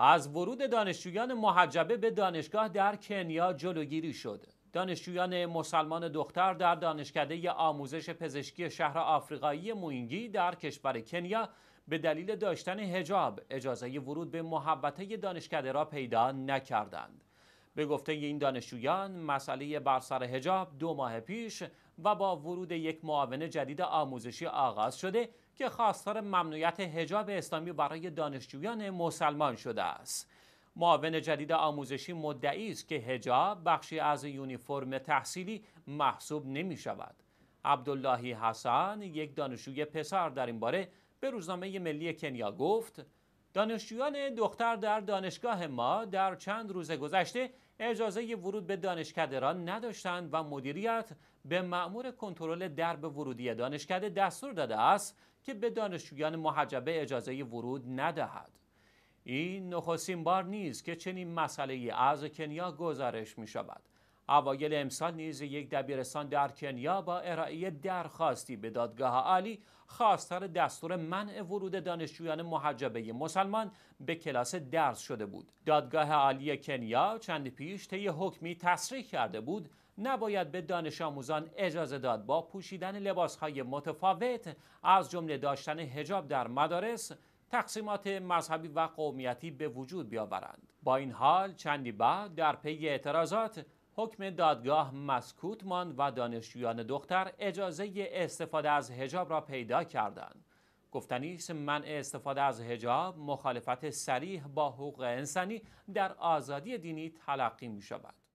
از ورود دانشجویان محجبه به دانشگاه در کنیا جلوگیری شد. دانشجویان مسلمان دختر در دانشکده آموزش پزشکی شهر آفریقایی موینگی در کشور کنیا به دلیل داشتن هجاب اجازه ورود به محبته دانشکده را پیدا نکردند. به گفته این دانشجویان مسئله بر سر هجاب دو ماه پیش و با ورود یک معاون جدید آموزشی آغاز شده که خواستار ممنوعیت هجاب اسلامی برای دانشجویان مسلمان شده است. معاون جدید آموزشی مدعی است که هجاب بخشی از یونیفرم تحصیلی محسوب نمی شود. عبداللهی حسن یک دانشجوی پسر در این باره به روزنامه ملی کنیا گفت دانشجویان دختر در دانشگاه ما در چند روز گذشته اجازه ورود به دانشکده را نداشتند و مدیریت به مأمور کنترل درب ورودی دانشکده دستور داده است که به دانشجویان محجبه اجازه ورود ندهد. این نخستین بار نیست که چنین مسئله از کنیا گزارش می شود. اوایل امسال نیز یک دبیرستان در کنیا با ارائه درخواستی به دادگاه عالی خواستار دستور منع ورود دانشجویان محجبه مسلمان به کلاس درس شده بود دادگاه عالی کنیا چند پیش طی حکمی تصریح کرده بود نباید به دانش آموزان اجازه داد با پوشیدن لباسهای متفاوت از جمله داشتن هجاب در مدارس تقسیمات مذهبی و قومیتی به وجود بیاورند با این حال چندی بعد در پی اعتراضات حکم دادگاه مسکوت ماند و دانشجویان دختر اجازه استفاده از هجاب را پیدا کردند. گفتنی منع استفاده از هجاب مخالفت سریح با حقوق انسانی در آزادی دینی تلقی می شود.